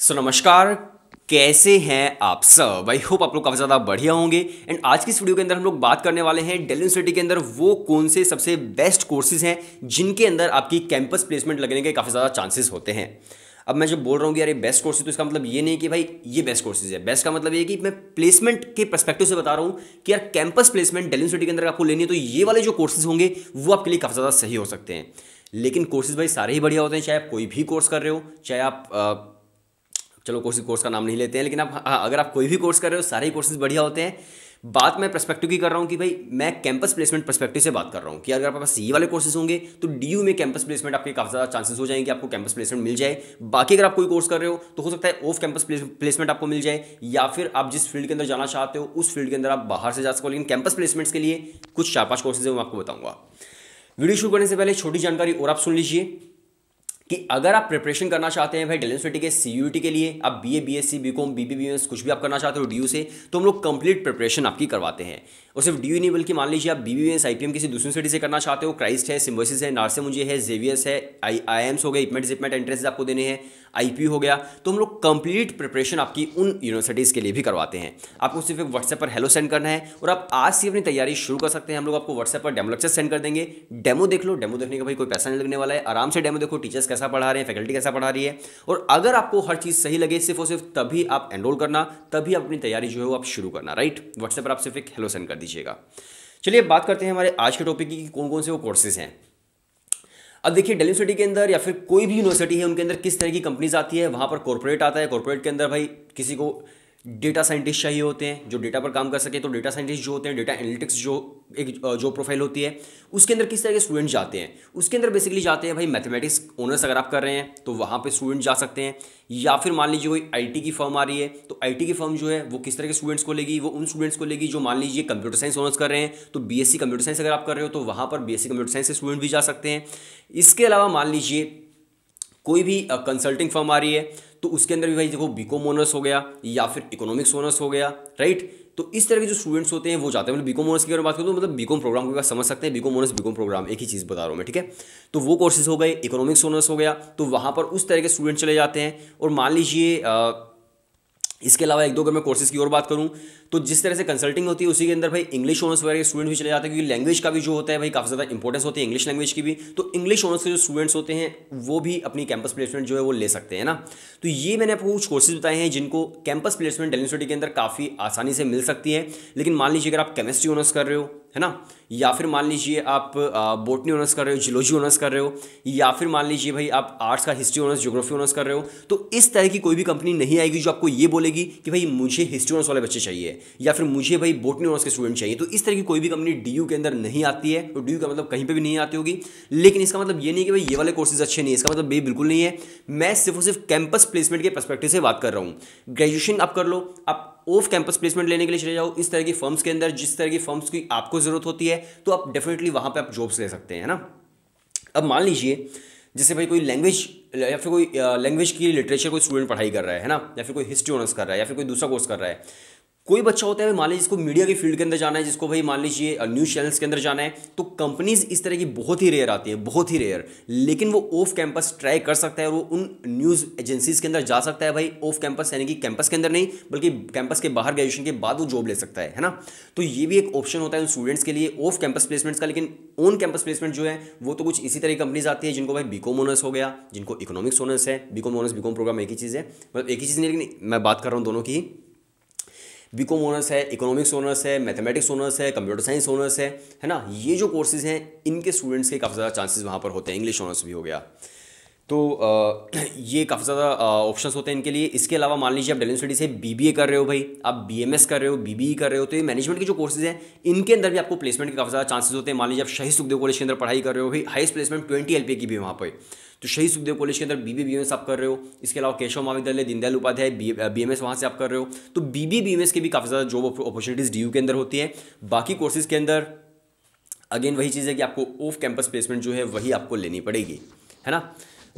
सो नमस्कार कैसे हैं आप सब आई होप आप लोग काफ़ी ज़्यादा बढ़िया होंगे एंड आज की इस वीडियो के अंदर हम लोग बात करने वाले हैं डेली यूनिवर्सिटी के अंदर वो कौन से सबसे बेस्ट कोर्सेज हैं जिनके अंदर आपकी कैंपस प्लेसमेंट लगने के काफ़ी ज़्यादा चांसेस होते हैं अब मैं जो बोल रहा हूँ कि यार ये बेस्ट कोर्सेज तो इसका मतलब ये नहीं कि भाई ये बेस्ट कोर्सेज है बेस्ट का मतलब ये कि मैं प्लेसमेंट के परस्पेक्टिव से बता रहा हूँ कि यार कैंपस प्लेसमेंट डेली यूनिवर्सिटी के अंदर आपको लेनी है तो ये वाले जो कोर्सेज होंगे वो आपके लिए काफ़ी ज़्यादा सही हो सकते हैं लेकिन कोर्सेज भाई सारे ही बढ़िया होते हैं चाहे आप कोई भी कोर्स कर रहे हो चाहे आप चलो कोर्स कोर्स का नाम नहीं लेते हैं लेकिन आप हाँ अगर आप कोई भी कोर्स कर रहे हो सारे ही कोर्सेज बढ़िया होते हैं बात मैं प्रस्पेक्टिव की कर रहा हूँ कि भाई मैं कैंपस प्लेसमेंट प्रस्पेक्टिव से बात कर रहा हूँ कि अगर आपके पास सी वाले कोर्सेज होंगे तो डी में कैंपस प्लेसमेंट आपके काफ़ी ज़्यादा चांसेस हो जाएंगे आपको कैंपस प्लेसमेंट मिल जाए बाकी अगर आप कोई कोर्स कर रहे हो तो हो सकता है ऑफ कैंपस प्लेसमेंट आपको मिल जाए या फिर आप जिस फील्ड के अंदर जाना चाहते हो उस फील्ड के अंदर आप बाहर से जा सको लेकिन कैंपस प्लेसमेंट्स के लिए कुछ चार पाँच कोर्सेज है मैं आपको बताऊँगा वीडियो शुरू करने से पहले छोटी जानकारी और आप सुन लीजिए कि अगर आप प्रिपरेशन करना चाहते हैं भाई डेलेंसिटी के सी के लिए आप B A B S C B com B B B S कुछ भी आप करना चाहते हो डी से तो हम लोग कंप्लीट प्रिपरेशन आपकी करवाते हैं और सिर्फ डी यू नहीं बल्कि मान लीजिए आप B B S I P M किसी दूसरी सिटी से करना चाहते हो क्राइस्ट है सिम्बोसिस है नारसे है जेवियस है आई आई एम्स हो गए इपमेंट जिपमेंट एंट्रेंस आपको देने हैं आई हो गया तो हम लोग कंप्लीट प्रिपरेशन आपकी उन यूनिवर्सिटीज़ के लिए भी करवाते हैं आपको सिर्फ एक व्हाट्सएप पर हेलो सेंड करना है और आप आज से अपनी तैयारी शुरू कर सकते हैं हम लोग आपको व्हाट्सएप पर डेमो लेक्चर सेंड कर देंगे डेमो देख लो डेमो देखने का भाई कोई पैसा नहीं लगने वाला है आराम से डेमो देखो टीचर्स कैसा पढ़ा रहे हैं फैकल्टी कैसा पढ़ा रही है और अगर आपको हर चीज़ सही लगे सिर्फ और सिर्फ तभी आप एनरोल करना तभी अपनी तैयारी जो है वो आप शुरू करना राइट व्हाट्सएप पर आप सिर्फ एक हेलो सेंड कर दीजिएगा चलिए बात करते हैं हमारे आज के टॉपिक की कौन कौन से वो कोर्सेज हैं अब देखिए डेली यूनिवर्सिटी के अंदर या फिर कोई भी यूनिवर्सिटी है उनके अंदर किस तरह की कंपनीज आती है वहाँ पर कॉर्पोरेट आता है कॉर्पोरेट के अंदर भाई किसी को डेटा साइंटिस्ट चाहिए होते हैं जो डेटा पर काम कर सके तो डेटा साइंटिस्ट जो होते हैं डेटा एनालिटिक्स जो एक जो प्रोफाइल होती है उसके अंदर किस तरह के स्टूडेंट जाते हैं उसके अंदर बेसिकली जाते हैं भाई मैथमेटिक्स ऑनर्स अगर आप कर रहे हैं तो वहाँ पे स्टूडेंट जा सकते हैं या फिर मान लीजिए कोई आई की फर्म आ रही है तो आई की फर्म जो है वो किस तरह के स्टूडेंट्स को लेगी वो उन स्टूडेंट्स को लेगी जो मान लीजिए कंप्यूटर साइंस ऑनर्स कर रहे हैं तो बी कंप्यूटर साइंस अगर आप कर रहे हो तो वहाँ पर बी कंप्यूटर साइंस से स्टूडेंट भी जा सकते हैं इसके अलावा मान लीजिए कोई भी कंसल्टिंग फर्म आ रही है तो उसके अंदर भी भाई देखो बीकॉम ऑनर्स हो गया या फिर इकोनॉमिक्स ऑनर्स हो गया राइट तो इस तरह के जो स्टूडेंट्स होते हैं वो जाते हैं मतलब बीकॉम ऑनर्स की अगर बात करूँ तो मतलब बीकॉम प्रोग्राम को समझ सकते हैं बीकॉम ऑनर्स बीकॉम प्रोग्राम एक ही चीज़ बता रहा हूँ मैं ठीक है तो वो कोर्सेज हो गए इकोनॉमिक्स ऑनर्स हो गया तो वहाँ पर उस तरह के स्टूडेंट चले जाते हैं और मान लीजिए इसके अलावा एक दो अगर मैं कोर्सेज की और बात करूं तो जिस तरह से कंसल्टिंग होती है उसी के अंदर भाई इंग्लिश ऑनर्स वगैरह स्टूडेंट भी चले जाते हैं क्योंकि लैंग्वेज का भी जो होता है भाई काफ़ी ज़्यादा इंपॉर्टेंस होती है इंग्लिश लैंग्वेज की भी तो इंग्लिश ऑनर्स के जो स्टूडेंट्स होते हैं वो भी अपनी कैंपस प्लेसमेंट जो है वो ले सकते हैं ना तो ये मैंने आपको कुछ कोर्सेज बताए हैं जिनको कैंपस प्लेसमेंट डेली के अंदर काफ़ी आसानी से मिल सकती है लेकिन मान लीजिए अगर आप केमिस्ट्री ऑनर्स कर रहे हो है ना या फिर मान लीजिए आप बोटनी ऑनर्स कर रहे हो जियोलॉजी ऑनर्स कर रहे हो या फिर मान लीजिए भाई आप आर्ट्स का हिस्ट्री ऑनर्स जोग्राफी ऑनर्स कर रहे हो तो इस तरह की कोई भी कंपनी नहीं आएगी जो आपको ये बोलेगी कि भाई मुझे हिस्ट्री ऑनर्स वाले बच्चे चाहिए या फिर मुझे भाई बोटनी ऑनर्स के स्टूडेंट चाहिए तो इस तरह की कोई भी कंपनी डी के अंदर नहीं आती है तो डी का मतलब कहीं पर भी नहीं आती होगी लेकिन इसका मतलब ये नहीं कि भाई ये वाले कोर्सेज अच्छे नहीं इसका मतलब ये बिल्कुल नहीं है मैं सिर्फ और सिर्फ कैंपस प्लेसमेंट के परस्पेक्टिव से बात कर रहा हूँ ग्रेजुएशन आप कर लो आप ऑफ कैंपस प्लेसमेंट लेने के लिए चले जाओ इस तरह की फर्म्स के अंदर जिस तरह की फर्म्स की आपको ज़रूरत होती है तो आप डेफिनेटली वहां पर आप जॉब्स ले सकते हैं ना अब मान लीजिए जैसे भाई कोई लैंग्वेज या फिर कोई लैंग्वेज की लिटरेचर कोई स्टूडेंट पढ़ाई कर रहा है ना या फिर कोई हिस्ट्री ऑनर्स कर रहा है या फिर कोई दूसरा कोर्स कर रहा है कोई बच्चा होता है मान लीजिए जिसको मीडिया के फील्ड के अंदर जाना है जिसको भाई मान लीजिए न्यूज़ चैनल्स के अंदर जाना है तो कंपनीज इस तरह की बहुत ही रेयर आती है बहुत ही रेयर लेकिन वो ऑफ कैंपस ट्राई कर सकता है और वो उन न्यूज़ एजेंसीज के अंदर जा सकता है भाई ऑफ कैंपस यानी कि कैंपस के अंदर नहीं बल्कि कैंपस के बाहर ग्रेजुएशन के बाद वो जॉब ले सकता है है ना तो ये भी एक ऑप्शन होता है उन स्टूडेंट्स के लिए ऑफ कैंपस प्लेसमेंट्स का लेकिन ऑन कैंपस प्लेसमेंट जो है वो तो कुछ इसी तरह की कंपनीज आती है जिनको भाई बीकॉम ऑनर्स हो गया जिनको इकोनॉमिक्स ऑनर्स है बीकॉम ऑनर्स बीकॉम प्रोग्राम एक ही चीज़ है मतलब एक ही चीज़ नहीं लेकिन मैं बात कर रहा हूँ दोनों की बीकॉम ऑनर्स है इकोनॉमिक्स ऑनर्स है मैथमेटिक्स ऑनर्स है कंप्यूटर साइंस ऑनर्स है है ना ये जो कोर्सेज हैं इनके स्टूडेंट्स के काफ़ी ज़्यादा चांसेस वहाँ पर होते हैं इंग्लिश ऑनर्स भी हो गया तो ये काफ़ी ज़्यादा ऑप्शंस होते हैं इनके लिए इसके अलावा मान लीजिए आप डेली यूनिवर्सिटी से बीबीए कर रहे हो भाई आप एस कर रहे हो बीबीई e कर रहे हो तो ये मैनेजमेंट के जो कोर्सेज हैं इनके अंदर भी आपको प्लेसमेंट के काफ़ी ज़्यादा चांसेस होते हैं मान लीजिए आप शहीद सुखदेव कॉलेज के अंदर पढ़ाई कर रहे हो भाई हाइस्ट प्लेसमेंट ट्वेंटी एल की भी वहाँ पर तो शहीद सुखदेव कॉलेज के अंदर बीबी बीएमएस आप कर रहे हो इसके अलावा केशव महाविद्यालय दीनदयाल उपाध्याय बीएमएस वहां से आप कर रहे हो तो बीबी बीएमएस के भी काफ़ी ज़्यादा जॉब अपॉर्चुनिटीज़ डी के अंदर होती है बाकी कोर्सेज के अंदर अगेन वही चीज़ है कि आपको ऑफ कैंपस प्लेसमेंट जो है वही आपको लेनी पड़ेगी है ना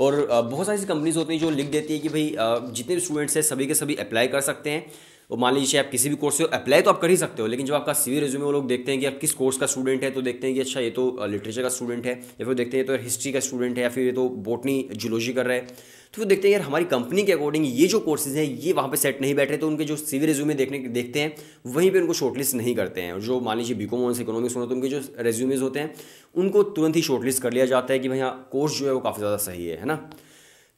और बहुत सारी ऐसी कंपनीज होती हैं जो लिख देती है कि भाई जितने भी स्टूडेंट्स हैं सभी के सभी अप्लाई कर सकते हैं और मान लीजिए आप किसी भी कोर्स से अप्लाई तो आप कर ही सकते हो लेकिन जब आपका सीवी रिज्यूमे वो लोग देखते हैं कि आप किस कोर्स का स्टूडेंट है तो देखते हैं कि अच्छा ये तो लिटरेचर का स्टूडेंट है या फिर देखते हैं तो हिस्ट्री का स्टूडेंट है या फिर ये तो बोटनी जूलॉजी कर रहे हैं तो वो देखते हैं यार हमारी कंपनी के अकॉर्डिंग ये जो कोर्सेज हैं ये वहाँ पे सेट नहीं बैठ रहे तो उनके जो सीवी रिज्यूमे देखने देखते हैं वहीं पे उनको शॉर्टलिस्ट नहीं करते हैं और जो मान लीजिए बीकॉम ऑनर्स इकोनॉमिक्स होना तो उनके जो रेज्यूमेज होते हैं उनको तुरंत ही शॉर्टलिस्ट कर लिया जाता है कि भाई हाँ कोर्स जो है वो काफ़ी ज़्यादा सही है है ना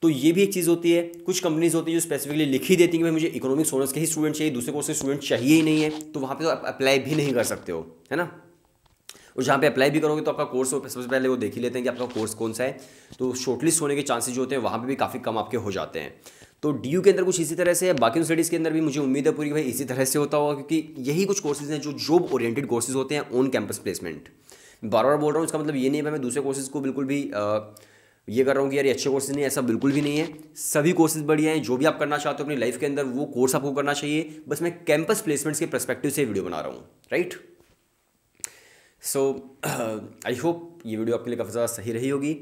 तो ये भी एक चीज़ होती है कुछ कंपनीज होती है जो स्पेसिफिकली लिख ही देती है कि भाई मुझे इकोनॉमिक सोनर्स के ही स्टूडेंट चाहिए दूसरे कोर्स के स्टूडेंट चाहिए ही नहीं है तो वहाँ पर तो आप अप्लाई भी नहीं कर सकते हो है ना और जहाँ पे अप्लाई भी करोगे तो आपका कोर्स सबसे पहले वो देख ही लेते हैं कि आपका कोर्स कौन सा है तो शॉर्टलिस्ट होने के चांसेज होते हैं वहाँ पर भी काफ़ी कम आपके हो जाते हैं तो डी के अंदर कुछ इसी तरह से है बाकी स्टडीज़ के अंदर भी मुझे उम्मीद है पूरी भाई इसी तरह से होता होगा क्योंकि यही कुछ कोर्सेज हैं जो जॉब ओरिएंटेड कोर्सेज होते हैं ऑन कैंपस प्लेसमेंट बार बार बोल रहा हूँ इसका मतलब ये नहीं है मैं दूसरे कोर्सेज को बिल्कुल भी ये कर रहा हूँ कि यार अच्छे कोर्सेज नहीं ऐसा बिल्कुल भी नहीं है सभी कोर्सेज बढ़िया हैं जो भी आप करना चाहते हो अपनी लाइफ के अंदर वो कोर्स आपको करना चाहिए बस मैं कैंपस प्लेसमेंट्स के परस्पेक्टिव से वीडियो बना रहा हूँ राइट सो आई होप ये वीडियो आपके लिए काफ़ी ज़्यादा सही रही होगी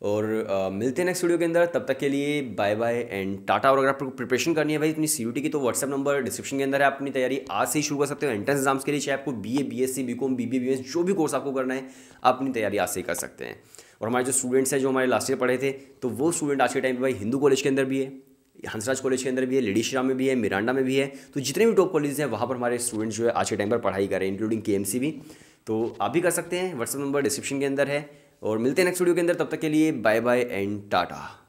और uh, मिलते हैं नेक्स्ट वीडियो के अंदर तब तक के लिए बाय बाय एंड टाटा और अगर आपको प्रिपरेशन करनी है भाई अपनी सी की तो व्हाट्सअप नंबर डिस्क्रिप्शन के अंदर है आप अपनी तैयारी आज से ही शुरू कर सकते हो एंट्रेंस एग्जाम्स के लिए चाहे आपको B A B S C B com B B B S जो भी कोर्स आपको करना है आप अपनी तैयारी आज से ही कर सकते हैं और हमारे जो स्टूडेंट्स हैं जो हमारे लास्ट ईयर पढ़े थे तो वो स्टूडेंट आज के टाइम पर भाई हिंदू कॉलेज के अंदर भी है हंसराज कॉलेज के अंदर भी है लेडी श्राम में भी है मिरांडा में भी है तो जितने भी टॉप कॉलेज हैं वहाँ पर हमारे स्टूडेंट्स जो है आज के टाइम पर पढ़ाई कर रहे हैं इंक्लूडिंग के भी तो आप भी कर सकते हैं व्हाट्सअप नंबर डिस्क्रिप्शन के अंदर है और मिलते हैं नेक्स्ट वीडियो के अंदर तब तक के लिए बाय बाय एंड टाटा